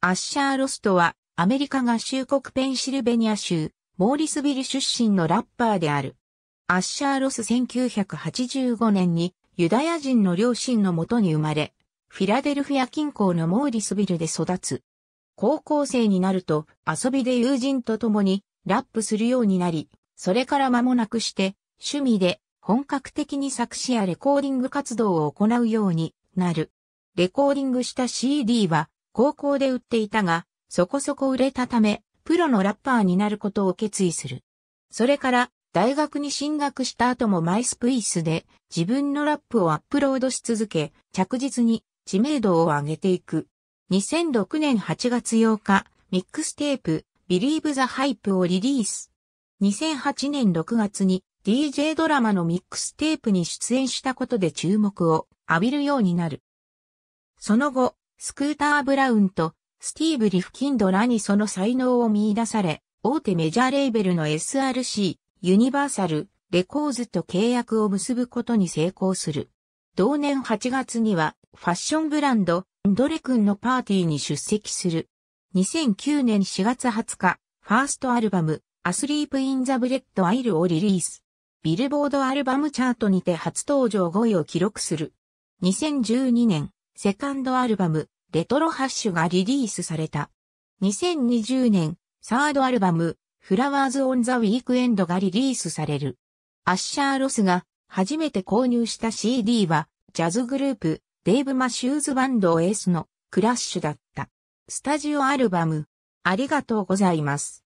アッシャー・ロストは、アメリカ合衆国ペンシルベニア州、モーリスビル出身のラッパーである。アッシャー・ロス1985年に、ユダヤ人の両親のもとに生まれ、フィラデルフィア近郊のモーリスビルで育つ。高校生になると、遊びで友人と共に、ラップするようになり、それから間もなくして、趣味で、本格的に作詞やレコーディング活動を行うようになる。レコーディングした CD は、高校で売っていたが、そこそこ売れたため、プロのラッパーになることを決意する。それから、大学に進学した後もマイスプイスで自分のラップをアップロードし続け、着実に知名度を上げていく。2006年8月8日、ミックステープ、Believe the Hype をリリース。2008年6月に DJ ドラマのミックステープに出演したことで注目を浴びるようになる。その後、スクーター・ブラウンとスティーブ・リフキンドらにその才能を見出され、大手メジャーレーベルの SRC、ユニバーサル、レコーズと契約を結ぶことに成功する。同年8月には、ファッションブランド、ドレ君のパーティーに出席する。2009年4月20日、ファーストアルバム、アスリープ・イン・ザ・ブレッド・アイルをリリース。ビルボードアルバムチャートにて初登場5位を記録する。2012年、セカンドアルバム、レトロハッシュがリリースされた。2020年、サードアルバム、フラワーズ・オン・ザ・ウィークエンドがリリースされる。アッシャー・ロスが初めて購入した CD は、ジャズグループ、デイブ・マシューズ・バンド・エースのクラッシュだった。スタジオアルバム、ありがとうございます。